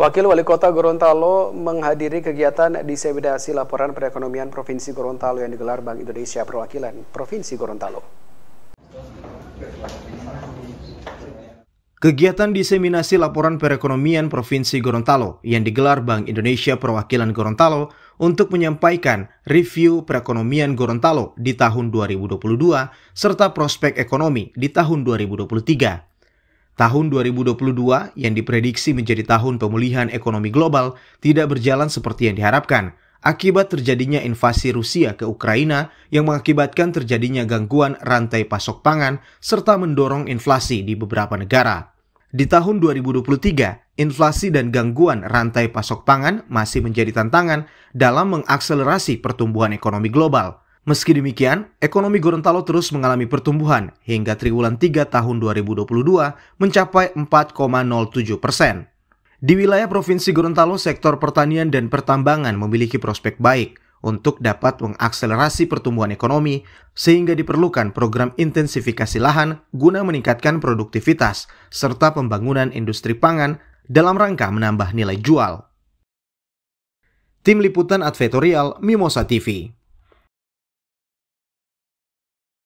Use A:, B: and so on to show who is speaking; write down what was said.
A: Wakil Wali Kota Gorontalo menghadiri kegiatan diseminasi laporan perekonomian Provinsi Gorontalo yang digelar Bank Indonesia Perwakilan Provinsi Gorontalo.
B: Kegiatan diseminasi laporan perekonomian Provinsi Gorontalo yang digelar Bank Indonesia Perwakilan Gorontalo untuk menyampaikan review perekonomian Gorontalo di tahun 2022 serta prospek ekonomi di tahun 2023. Tahun 2022 yang diprediksi menjadi tahun pemulihan ekonomi global tidak berjalan seperti yang diharapkan akibat terjadinya invasi Rusia ke Ukraina yang mengakibatkan terjadinya gangguan rantai pasok pangan serta mendorong inflasi di beberapa negara. Di tahun 2023, inflasi dan gangguan rantai pasok pangan masih menjadi tantangan dalam mengakselerasi pertumbuhan ekonomi global – Meski demikian, ekonomi Gorontalo terus mengalami pertumbuhan hingga triwulan 3 tahun 2022 mencapai 4,07 persen. Di wilayah Provinsi Gorontalo, sektor pertanian dan pertambangan memiliki prospek baik untuk dapat mengakselerasi pertumbuhan ekonomi, sehingga diperlukan program intensifikasi lahan guna meningkatkan produktivitas serta pembangunan industri pangan dalam rangka menambah nilai jual. Tim Liputan Advertorial Mimosa TV